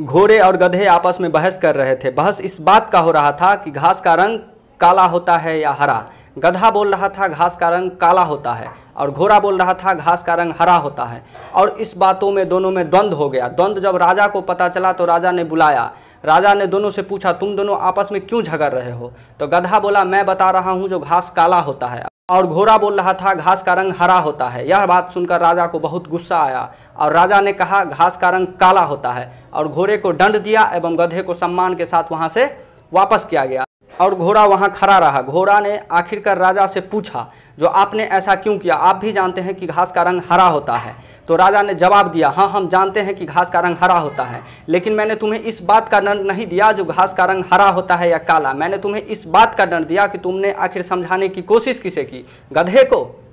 घोड़े और गधे आपस में बहस कर रहे थे बहस इस बात का हो रहा था कि घास का रंग काला होता है या हरा गधा बोल रहा था घास का रंग काला होता है और घोड़ा बोल रहा था घास का रंग हरा होता है और इस बातों में दोनों में द्वंद्व हो गया द्वंद्व जब राजा को पता चला तो राजा ने बुलाया राजा ने दोनों से पूछा तुम दोनों आपस में क्यों झगड़ रहे हो तो गधा बोला मैं बता रहा हूँ जो घास काला होता है और घोड़ा बोल रहा था घास का रंग हरा होता है यह बात सुनकर राजा को बहुत गुस्सा आया और राजा ने कहा घास का रंग काला होता है और घोड़े को दंड दिया एवं गधे को सम्मान के साथ वहाँ से वापस किया गया और घोड़ा वहाँ खड़ा रहा घोड़ा ने आखिरकार राजा से पूछा जो आपने ऐसा क्यों किया आप भी जानते हैं कि घास का रंग हरा होता है तो राजा ने जवाब दिया हाँ हम जानते हैं कि घास का रंग हरा होता है लेकिन मैंने तुम्हें इस बात का दंड नहीं दिया जो घास का रंग हरा होता है या काला मैंने तुम्हें इस बात का दंड दिया कि तुमने आखिर समझाने की कोशिश किसे की गधे को